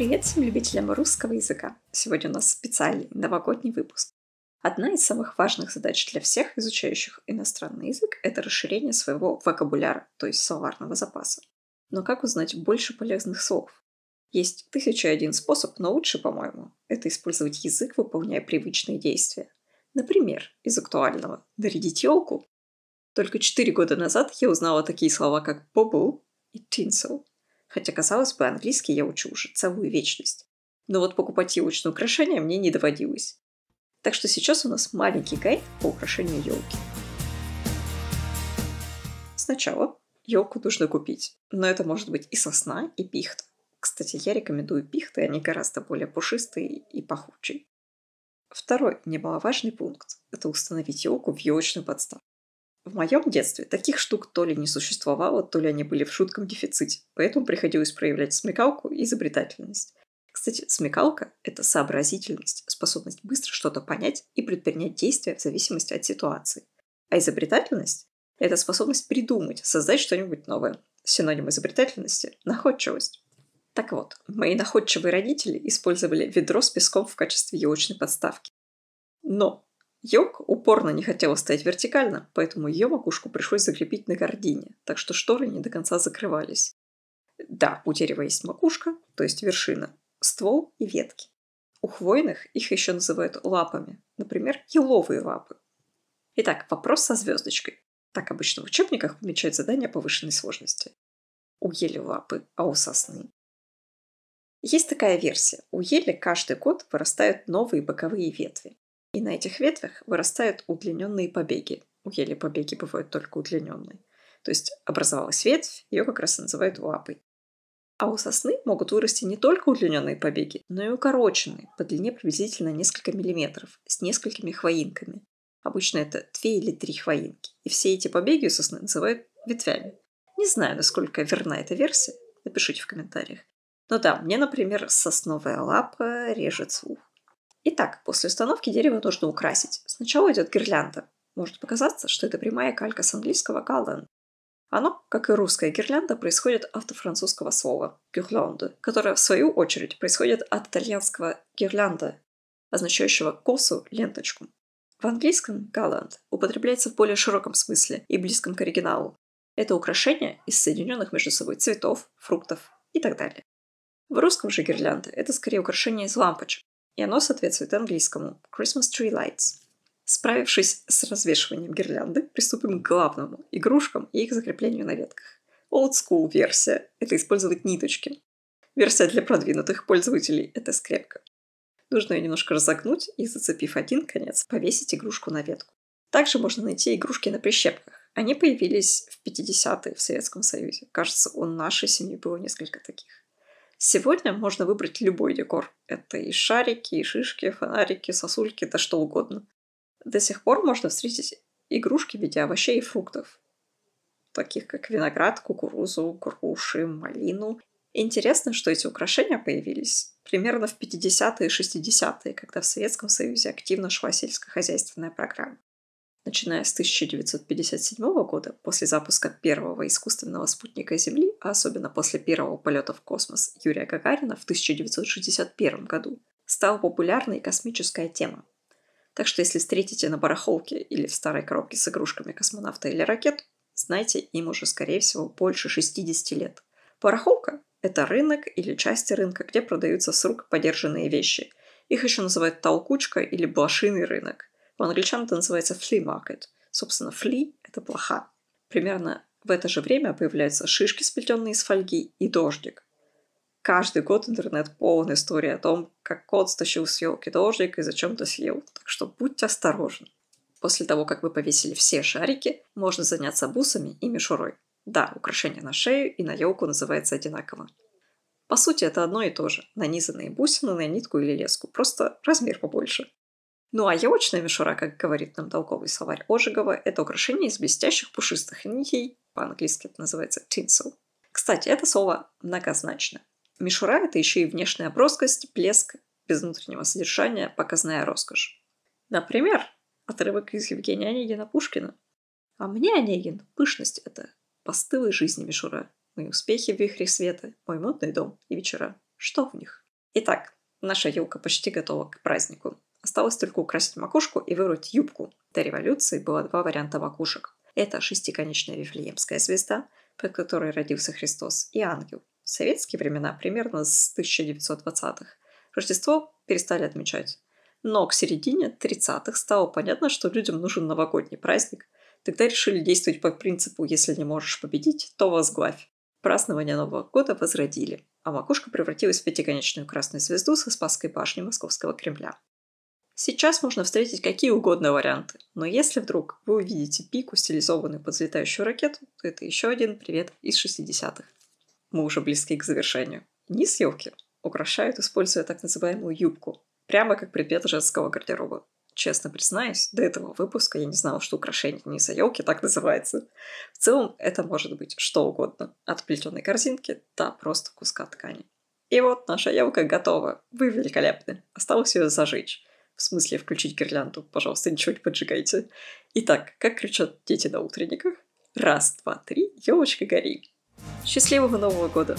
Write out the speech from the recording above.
привет всем любителям русского языка! Сегодня у нас специальный новогодний выпуск. Одна из самых важных задач для всех изучающих иностранный язык – это расширение своего вокабуляра, то есть словарного запаса. Но как узнать больше полезных слов? Есть тысяча и один способ, но лучше, по-моему, это использовать язык, выполняя привычные действия. Например, из актуального «нарядить елку». Только четыре года назад я узнала такие слова, как «бобл» и «тинсел», Хотя, казалось бы, английский я учу уже целую вечность. Но вот покупать елочные украшения мне не доводилось. Так что сейчас у нас маленький гайд по украшению елки. Сначала елку нужно купить, но это может быть и сосна, и пихта. Кстати, я рекомендую пихты, они гораздо более пушистые и пахучие. Второй немаловажный пункт – это установить елку в елочную подставку. В моем детстве таких штук то ли не существовало, то ли они были в шутком дефиците, поэтому приходилось проявлять смекалку и изобретательность. Кстати, смекалка – это сообразительность, способность быстро что-то понять и предпринять действия в зависимости от ситуации. А изобретательность – это способность придумать, создать что-нибудь новое. Синоним изобретательности – находчивость. Так вот, мои находчивые родители использовали ведро с песком в качестве елочной подставки. Но Йог упорно не хотела стоять вертикально, поэтому ее макушку пришлось закрепить на гордине, так что шторы не до конца закрывались. Да, у дерева есть макушка, то есть вершина, ствол и ветки. У хвойных их еще называют лапами, например, еловые лапы. Итак, вопрос со звездочкой. Так обычно в учебниках помечают задания повышенной сложности. У ели лапы, а у сосны. Есть такая версия. У ели каждый год вырастают новые боковые ветви. И на этих ветвях вырастают удлиненные побеги. У ели побеги бывают только удлиненные. То есть образовалась ветвь, ее как раз называют лапой. А у сосны могут вырасти не только удлиненные побеги, но и укороченные, по длине приблизительно несколько миллиметров, с несколькими хвоинками. Обычно это две или три хвоинки. И все эти побеги у сосны называют ветвями. Не знаю, насколько верна эта версия, напишите в комментариях. Но да, мне, например, сосновая лапа режет слух. Итак, после установки дерево нужно украсить. Сначала идет гирлянда. Может показаться, что это прямая калька с английского garland. Оно, как и русская гирлянда, происходит от французского слова «гирлянда», которое, в свою очередь, происходит от итальянского «гирлянда», означающего косу, ленточку. В английском «галант» употребляется в более широком смысле и близком к оригиналу. Это украшение из соединенных между собой цветов, фруктов и так далее. В русском же гирлянда – это скорее украшение из лампочек, и оно соответствует английскому Christmas Tree Lights. Справившись с развешиванием гирлянды, приступим к главному – игрушкам и их закреплению на ветках. Old school версия – это использовать ниточки. Версия для продвинутых пользователей – это скрепка. Нужно ее немножко разогнуть и, зацепив один конец, повесить игрушку на ветку. Также можно найти игрушки на прищепках. Они появились в 50-е в Советском Союзе. Кажется, у нашей семьи было несколько таких. Сегодня можно выбрать любой декор. Это и шарики, и шишки, фонарики, сосульки, да что угодно. До сих пор можно встретить игрушки в виде овощей и фруктов, таких как виноград, кукурузу, груши, малину. Интересно, что эти украшения появились примерно в 50-е и 60-е, когда в Советском Союзе активно шла сельскохозяйственная программа. Начиная с 1957 года, после запуска первого искусственного спутника Земли, а особенно после первого полета в космос Юрия Гагарина в 1961 году, стала популярной космическая тема. Так что если встретите на барахолке или в старой коробке с игрушками космонавта или ракет, знайте, им уже, скорее всего, больше 60 лет. Барахолка – это рынок или часть рынка, где продаются с рук подержанные вещи. Их еще называют толкучка или блошиный рынок. По-англичанам это называется flea market. Собственно, flea – это плоха. Примерно в это же время появляются шишки, сплетенные из фольги, и дождик. Каждый год интернет полон истории о том, как кот стащил с елки дождик и зачем-то съел, так что будьте осторожны. После того, как вы повесили все шарики, можно заняться бусами и мишурой. Да, украшение на шею и на елку называется одинаково. По сути, это одно и то же. Нанизанные бусины на нитку или леску, просто размер побольше. Ну а елочная мишура, как говорит нам толковый словарь Ожегова, это украшение из блестящих пушистых нитей, по-английски это называется tinsel. Кстати, это слово многозначно. Мишура – это еще и внешняя броскость, блеск, без внутреннего содержания, показная роскошь. Например, отрывок из Евгения Онегина Пушкина. «А мне, Онегин, пышность это, постылы жизни мишура, мои успехи в вихре света, мой модный дом и вечера. Что в них?» Итак, наша елка почти готова к празднику. Осталось только украсить макушку и вырвать юбку. До революции было два варианта макушек. Это шестиконечная Вифлеемская звезда, под которой родился Христос, и ангел. В советские времена, примерно с 1920-х, Рождество перестали отмечать. Но к середине 30-х стало понятно, что людям нужен новогодний праздник. Тогда решили действовать по принципу «если не можешь победить, то возглавь». Празднование Нового года возродили, а макушка превратилась в пятиконечную красную звезду со Спасской башни Московского Кремля. Сейчас можно встретить какие угодно варианты, но если вдруг вы увидите пику, стилизованную под взлетающую ракету, то это еще один привет из 60-х. Мы уже близки к завершению. Низ елки украшают, используя так называемую юбку, прямо как предмет женского гардероба. Честно признаюсь, до этого выпуска я не знала, что украшение низа елки так называется. В целом это может быть что угодно, от плетеной корзинки до просто куска ткани. И вот наша елка готова. Вы великолепны. Осталось ее зажечь. В смысле, включить гирлянду, пожалуйста, ничего не поджигайте. Итак, как кричат дети на утренниках? Раз, два, три, елочка гори. Счастливого Нового года!